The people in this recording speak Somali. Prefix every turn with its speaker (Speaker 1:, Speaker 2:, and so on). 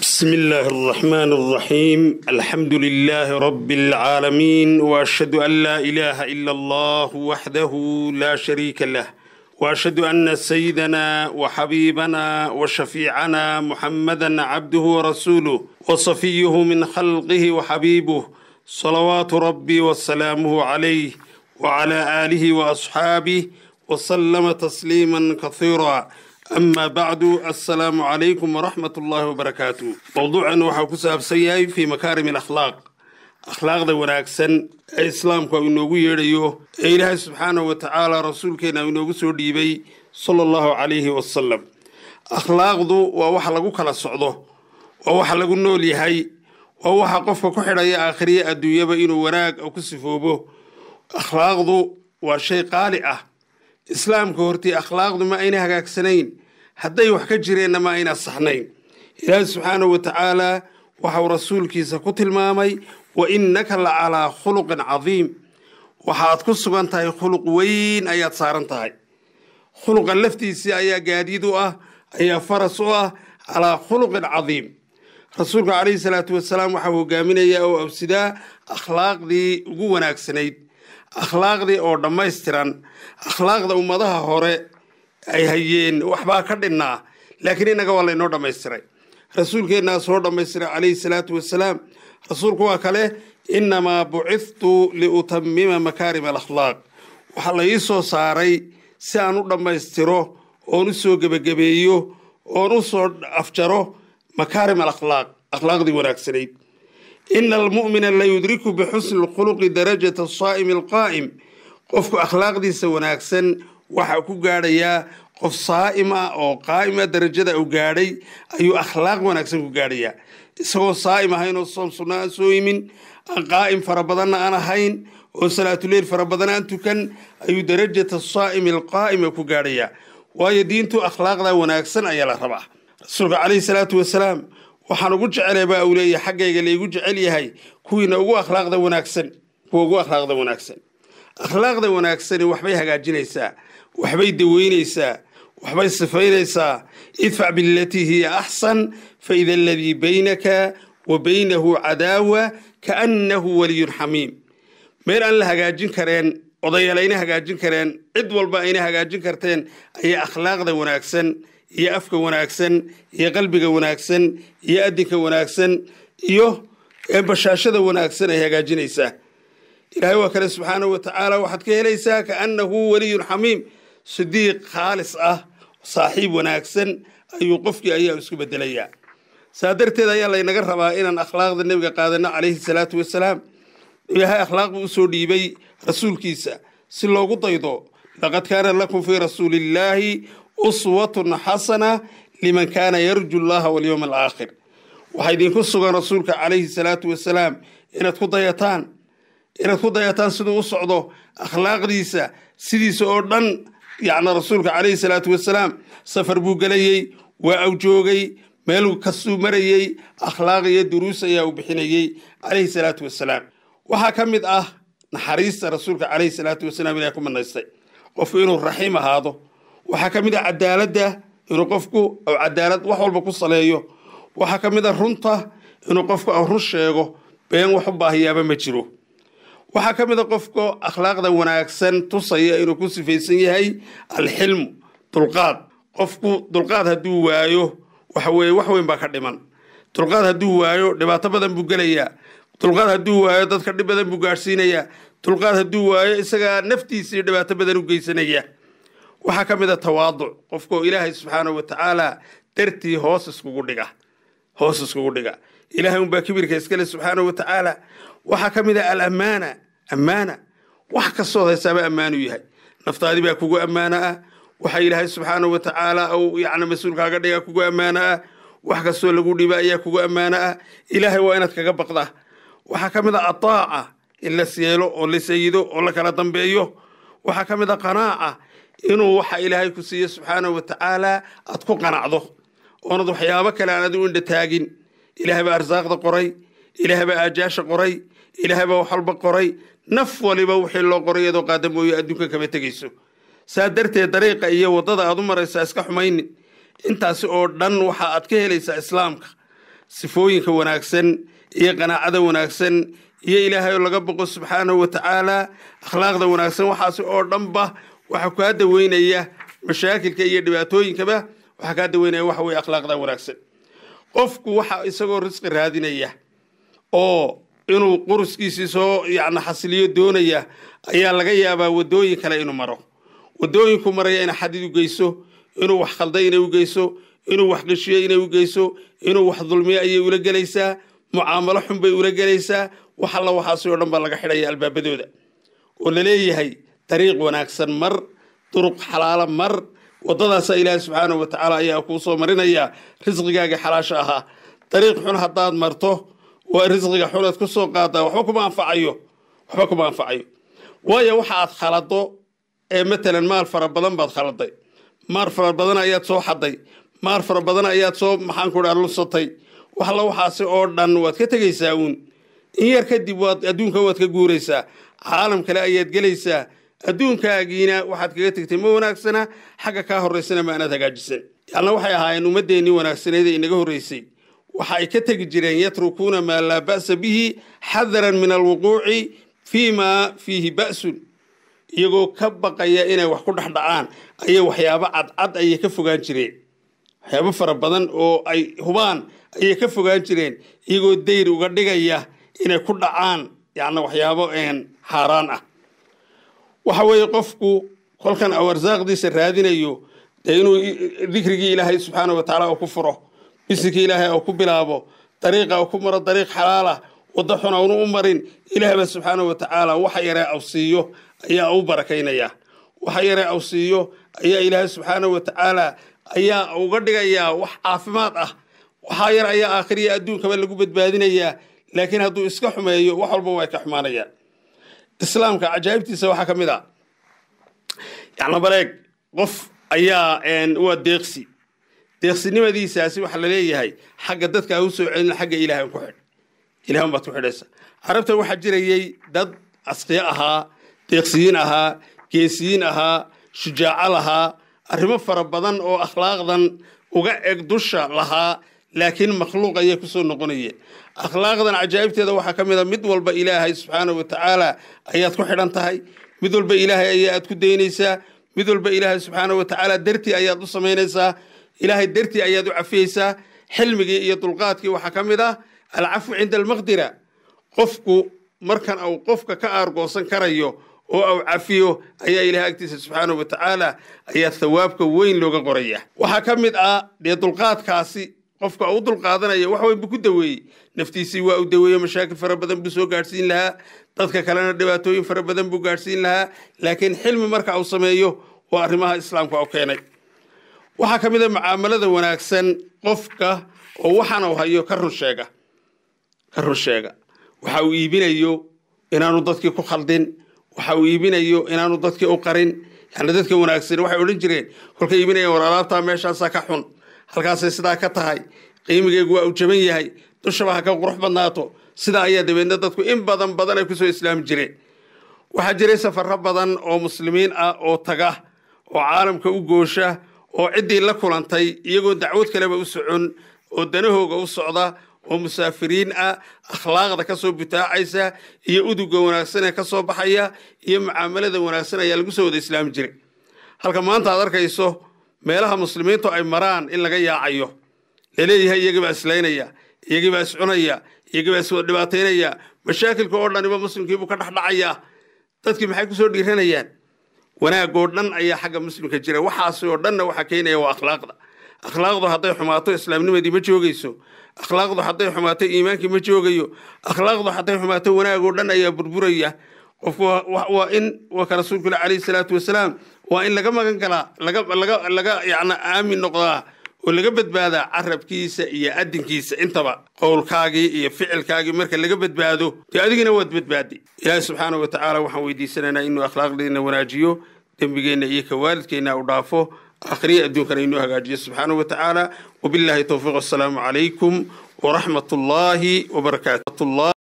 Speaker 1: بسم الله الرحمن الرحيم الحمد لله رب العالمين واشهد ان لا اله الا الله وحده لا شريك له واشهد ان سيدنا وحبيبنا وشفيعنا محمدا عبده ورسوله وصفيه من خلقه وحبيبه صلوات ربي وسلامه عليه وعلى اله واصحابه وسلم تسليما كثيرا أما بعد السلام عليكم ورحمة الله وبركاته موضوعا وحاكو سابسياي fii makaarim alakhlaaq akhlaaqda wanaagsan ee islaamka inoogu yeedhayo ee ilaahay subxaanahu watacaala rasuulkeena rasuulkeenna inoogu soo dhiibay sala allahu calayhi wasalam akhlaaqdu waa waxa lagu kala socdo waa waxa lagu nool yahay waa waxa qofka ku xidhaya aakhiriya adduunyaba inuu wanaag ku sifoobo akhlaaqdu waa shay qaali ah islaamka hortay akhlaaqdu ma ayna hagaagsanayn hadday wax ka jireenna ma ayna saxnayn ilaahi subxaanahu wa tacaalaa waxau rasuulkiisa ku tilmaamay wa innaka la calaa khuluqin cadiim waxaad ku sugan tahay khuluq weyn ayaad saaran tahay khuluqan laftiisii ayaa gaadiid u ah ayaa faras u ah calaa khuluqin cadiim rasuulka calayhi salaatu wasalaam waxaa hogaaminayaa oo absidaa akhlaaqdii ugu wanaagsanayd akhlaaqdii oo dhammaystiran akhlaaqda ummadaha hore ay hayeen waxbaa ka dhinnaa laakiin innaga waa laynoo dhammaystiray rasuulkeennaa soo dhammaystiray calayhi salaatu wasalaam rasuulku waa kale innamaa buciftu liutamima makaarim alakhlaaq waxaa la ii soo saaray si aan u dhammaystiro oon u soo gebagabeeyo oon u soo afjaro makaarim alakhlaaq akhlaaqdii wanaagsanayd ina almu'mina la yudriku bixusni اlkhuluqi darajata saa'im alqaa'im qofku akhlaaqdiisa wanaagsan waxaa ku gaadhayaa qof saa'im ah oo qaa'ima darajada u gaadhay ayuu akhlaaq wanaagsan ku gaadhayaa isagoo saa'im ahayn oo soom sunna aan soo yimin aan qaa'im fara badanna aan ahayn oo salaatuleyl fara badan aan tukan ayuu darajata saa'im alqaa'ima ku gaadhayaa waayo diintu akhlaaqda wanaagsan ayaa la rabaa rasuulka calayhi salaatu wasalaam waxaan ugu jecelay baa uu leeyahay xaggayga laygu jecel yahay kuwiina ugu akhlaaqda wanaagsan kuwa ugu akhlaaqda wanaagsan akhlaaqda wanaagsani waxbay hagaajinaysaa waxbay daweynaysaa waxbay sifaynaysaa idfac bilatii hiya axsan faida aladii baynaka wa baynahu cadaawa kaannahu waliyun xamiim meel aan la hagaajin kareen odayaal ayna hagaajin kareen cid walba ayna hagaajin karteen ayaa akhlaaqda wanaagsan iyo afka wanaagsan iyo qalbiga wanaagsan iyo adinka wanaagsan iyo bashaashada wanaagsan ay hagaajinaysaa ilaahay waa kale subxaanahu wa tacaala waxaad ka helaysaa kaannahu waliyun xamiim sidiiq khaalis ah saaxiib wanaagsan ayuu qofkii ayaa isku bedelaya saa darteed ayaa laynaga rabaa inaan akhlaaqda nebiga qaadano calayhi salaatu wasalaam ilaahay akhlaaqbu usoo dhiibay rasuulkiisa si loogu daydo laqad kaana lakum fii rasuuliillaahi uswatun xasana liman kaana yarju llaha walyowma alaakhir waxaa idinku sugan rasuulka calayhi salaatu wasalaam inaad ku dayataan inaad ku dayataan siduu u socdo akhlaaqdiisa sidiisa oo dhan yacna rasuulka calayhi salaatu wasalaam safar buu gelayey waa awjoogay meel kastuu marayey akhlaaq iyo duruus ayaa uu bixinayey calayhi salaatu wasalaam waxaa ka mid ah naxariista rasuulka calayhi salaatu wasalaam ilahay ku manaystay qofku inuu raxiim ahaado waxaa ka mid a ah cadaaladda inuu qofku cadaalad wax walba ku saleeyo waxaa ka mid a ah runta inuu qofku run sheego been wax u baahiyaaba ma jiro waxaa ka mid a ah qofka akhlaaqda wanaagsan tusaya inuu ku sifaysan yahay alxilm dulqaad qofku dulqaad hadduu waayo waxa weeye wax weyn baa ka dhiman dulqaad hadduu waayo dhibaato badan buu gelayaa dulqaad hadduu waayo dadka dhib badan buu gaadhsiinayaa dulqaad hadduu waayo isagaa naftiisii dhibaato badan u geysanaya waxaa ka mid a ah tawaaduc qofkoo ilaahay subxaana wa dartii hoos iskugu dhiga hoos iskugu dhiga ilaahay unbaa kibirka iskale subxaana wa tacaala waxaa ka mid a ah alammaana ammaana wax kastood haysaaba ammaanu yahay naftaadii baa kugu ammaana ah waxa ilaahay subxaana wa tacaala uu yacni mas-uulkaaga dhigaa kugu ammaana ah wax kastoo lagu dhiba ayaa kugu ammaano ah ilaahay waa inaad kaga baqdaa waxaa ka mid a ah ataaca in la seelo oo la sayido oo la kala dambeeyo waxaa ka mid a qanaaca inuu waxa ilaahay ku siiye subxaanahu wa aad ku qanacdo oonad waxyaabo kale aan adigu indha taagin ilaahay baa arsaaqda qoray ilaahay baa aajaasha qoray ilaahay baa wax walba qoray naf waliba wixii loo qoray iyadoo qaada mooye adduunka kama tegayso saa darteed dariiqa iyo waddada aad u maraysaa iska xumaynin intaasi oo dhan waxa aad ka helaysaa islaamka sifooyinka wanaagsan iyo qanaacada wanaagsan iyo ilaahay oo laga boqo subxaanahu watacaalaa tacaala akhlaaqda wanaagsan waxaasi oo dhanba waxa kaa daweynaya mashaakilka iyo dhibaatooyinkaba waxaa kaa daweynaya waxa weye akhlaaqda wanaagsan qofku waxa isagoo risqi raadinaya oo inuu quruskiisii soo yacni xasiliyo doonaya ayaa laga yaabaa wadooyin kale inuu maro wadooyinku maraya ina xadid u geyso inuu wax khalday inay u geyso inuu wax qishiyo inay u geyso inuu wax dulmiyo ayay ula gelaysaa mucaamalo xun bay ula gelaysaa wax alla waxaasi oo dhan baa laga xidhaya albaabadooda oo laleeyahay dariiq wanaagsan mar duruq xalaala mar waddadaasaa ilaahay subxaanahu wa tacaala ayaa kuu soo marinaya risqigaaga xalaasha ahaa dariiq xun haddaad marto waa risqiga xunaad ku soo qaadaa waxba kuma anfacayo waxba kuma anfacayo waayo waxa aad khalado ee matalan maal fara badan baad khaladay maar fara badan ayaad soo xaday maar fara badan ayaad soo maxaanku dhaa lusatay waxla waxaasi oo dhan waad ka tegaysaa uun in yar kadib waad adduunka waad ka guuraysaa caalam kale ayaad gelaysaa adduunkaagiina waxaad kaga tegtay ma wanaagsana xagga kaa horraysana maanaad hagaajisan yalna waxay ahaayeen ummaddeenii wanaagsanayd ee inaga horraysay waxa ay ka tegi jireen yatrukuuna maa laa ba'sa bihi xadaran min alwuquuci fii maa fiihi ba'sun iyagoo ka baqaya inay wax ku dhexdhacaan ayay waxyaabo cadcad ayay ka fogaan jireen waxyaabo fara badan oo ay hubaan ayay ka fogaan jireen iyagoo dayr uga dhigaya inay ku dhacaan yani waxyaabo xaaraan ah waxa weeye qofku kolkan awarsaaqdiisa raadinayo dee inuu dikrigii ilaahay subxaana wa tacaala ku furo bisinkii ilaahay u ku bilaabo dariiqa u ku maro dariiq xalaalah waddo xuna unu u marin ilaahba subxaana watacaala tacaala waxa yaree awsiiyo ayaa u barakaynaya waxa yaree awsiiyo ayaa ilaahay subxaana watacaala ayaa uga dhigayaa wax caafimaad ah waxaa yar ayaa aakhiriya adduunkaba lagu badbaadinayaa laakiin hadduu iska xumeeyo wax walba way ka xumaanayaan islaamka cajaa'ibtiisa waxaa ka mid a ah. yacni qof ayaa waa deeqsi deeqsinimadiisaasi waxaa la leeyahay xagga dadka u soo celin xagga ilaahan ku xidh ilahan baad ku xidhaysa carabta waxaa jirayay dad askiyo ahaa deeqsiyiin ahaa geesiyiin ahaa shujaaco lahaa arrimo fara badan oo akhlaaqdan uga eg dusha lahaa laakiin makhluuq ayay kusoo noqonaya akhlaaqdan cajaa'ibteeda waxaa ka mid a ah mid walba ilaahay subxaana wa tacaala ayaad ku xidhan tahay mid walba ilaahay ayaa aad ku daynaysaa mid walba ilaahay subxaana wa tacaala dartii ayaad u samaynaysaa ilaahay dartii ayaad u cafiyeysaa xilmigii iyo dulqaadkii waxaa ka mid ah alcafu cinda almaqdira qofku markan uu qofka ka aargoosan karayo oo au cafiyo ayaa ilahay agtiisa subxaana wa tacaala ayaa thawaabka weyn looga qoraya waxaa ka mid ah dee dulqaadkaasi qofka u dulqaadanaya wax wayba ku daweeyey naftiisii waa u daweeye mashaakil fara badan buu soo gaadhsiin lahaa dadka kalena dhibaatooyin fara badan buu gaadhsiin lahaa laakiin xilmi marka uu sameeyo oo arrimaha islaamka u keenay waxaa ka mid a ah mucaamalada wanaagsan qofka oo waxaanu hayo ka run sheega ka run sheega waxa uu iibinayo inaanu dadkii ku khaldin waxa uu iibinayo inaanu dadkii u qarin yani dadka wanaagsan waxay odhan jireen kolka iibinayan war alaabtaa meeshaasaa ka xun halkaasay sidaa ka tahay qiimigeygu waa u jaban yahay dushaba ha ka qurux badnaato sidaa ayaa dabeedna dadku in badan badan ay kusoo islaami jireen waxaa jiray safaro badan oo muslimiin ah oo taga oo caalamka u goosha oo ciddii la kulantay iyagoo dacwad kaleba u socon oo danahooga u socda oo musaafiriin ah akhlaaqda kasoo butaacaysa iyo uduga wanaagsan ee ka baxaya iyo mucaamalada wanaagsan ayaa lagu soo wada islaami jiray halka maanta aad arkayso meelaha muslimiintu ay maraan in laga yaacayo laleeyahay iyagiibaa islaynaya iyagiibaa iscunaya iyagiibaa iswada dhibaataynaya mashaakilka oo dhaniba muslimkiibuu ka dhexdhacayaa dadkii maxay kusoo dhiiranayaan wanaagoo dhan ayaa xagga muslimka jira waxaasi oo dhanna waxaa keenaya waa akhlaaqda akhlaaqdu hadday xumaato islaamnimadii ma joogayso akhlaaqdu hadday xumaato iimaankii ma joogayo akhlaaqdu hadday xumaato wanaagoo dhan ayaa burburaya qofku waa in waka rasuulku alayh salaatu wasalaam waa in laga magan galaa laga laga yan aamin noqdaa oo laga badbaadaa carabkiisa iyo adinkiisa intaba qowlkaagii iyo ficilkaagii marka laga badbaado dee adigina waad badbaadi ilaahi subxaana wa tacaala waxaan weydiisanaynaa inuu akhlaaqdeenna wanaajiyo dembigeenna iyo kawaalidkeenna u dhaafo akhriye adduunkana inuu hagaajiyo subxaana wa tacaala wabillahi towfiiq assalaamu calaykum waraxmat ullaahi wabarakaatu